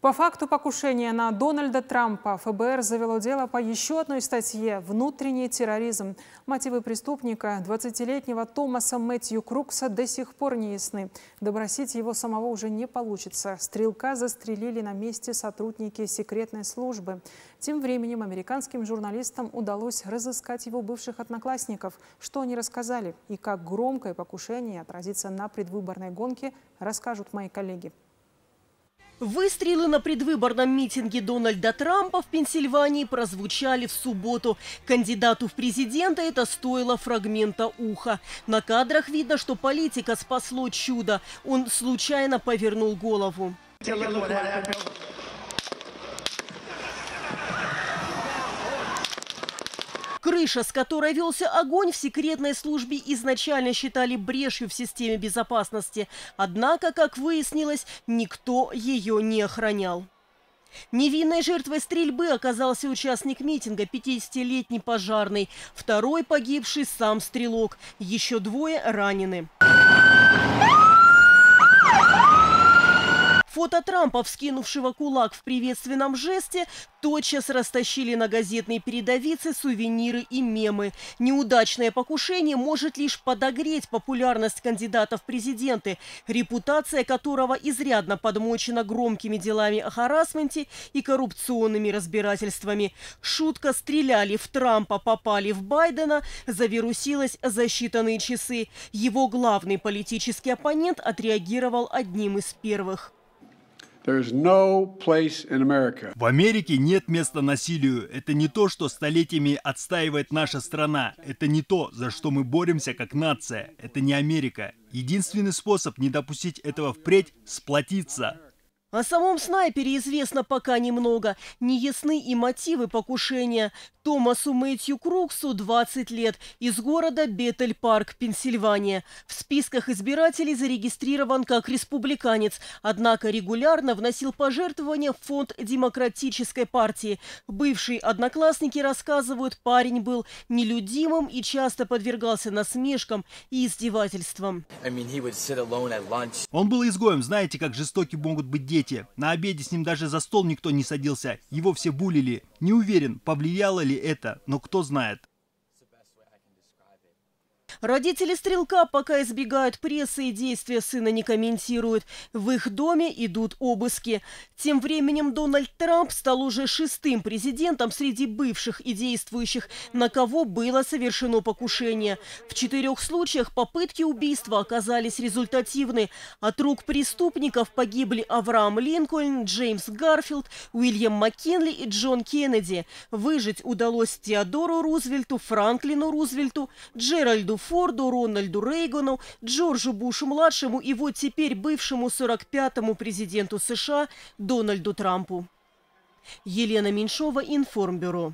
По факту покушения на Дональда Трампа ФБР завело дело по еще одной статье «Внутренний терроризм». Мотивы преступника 20-летнего Томаса Мэтью Крукса до сих пор не ясны. Добросить его самого уже не получится. Стрелка застрелили на месте сотрудники секретной службы. Тем временем американским журналистам удалось разыскать его бывших одноклассников, что они рассказали и как громкое покушение отразится на предвыборной гонке, расскажут мои коллеги. Выстрелы на предвыборном митинге Дональда Трампа в Пенсильвании прозвучали в субботу. Кандидату в президенты это стоило фрагмента уха. На кадрах видно, что политика спасло чудо. Он случайно повернул голову. Крыша, с которой велся огонь, в секретной службе изначально считали брешью в системе безопасности. Однако, как выяснилось, никто ее не охранял. Невинной жертвой стрельбы оказался участник митинга, 50-летний пожарный. Второй погибший сам стрелок. Еще двое ранены. Фото Трампа, вскинувшего кулак в приветственном жесте, тотчас растащили на газетные передовицы сувениры и мемы. Неудачное покушение может лишь подогреть популярность кандидата в президенты, репутация которого изрядно подмочена громкими делами о харасменте и коррупционными разбирательствами. Шутка «стреляли в Трампа, попали в Байдена» завирусилась за считанные часы. Его главный политический оппонент отреагировал одним из первых. В Америке нет места насилию. Это не то, что столетиями отстаивает наша страна. Это не то, за что мы боремся как нация. Это не Америка. Единственный способ не допустить этого впредь – сплотиться, о самом снайпере известно пока немного, неясны и мотивы покушения. Томасу Мэтью Круксу 20 лет, из города Беттель-Парк, Пенсильвания. В списках избирателей зарегистрирован как республиканец, однако регулярно вносил пожертвования в фонд Демократической партии. Бывшие одноклассники рассказывают, парень был нелюдимым и часто подвергался насмешкам и издевательствам. Он был изгоем, знаете, как жестоки могут быть дети диете. На обеде с ним даже за стол никто не садился, его все булили. Не уверен, повлияло ли это, но кто знает. Родители стрелка пока избегают прессы и действия сына не комментируют. В их доме идут обыски. Тем временем Дональд Трамп стал уже шестым президентом среди бывших и действующих, на кого было совершено покушение. В четырех случаях попытки убийства оказались результативны. От рук преступников погибли Авраам Линкольн, Джеймс Гарфилд, Уильям Маккинли и Джон Кеннеди. Выжить удалось Теодору Рузвельту, Франклину Рузвельту, Джеральду Форду, Рональду Рейгану, Джорджу Бушу-младшему и вот теперь бывшему 45-му президенту США Дональду Трампу. Елена Меньшова, Информбюро.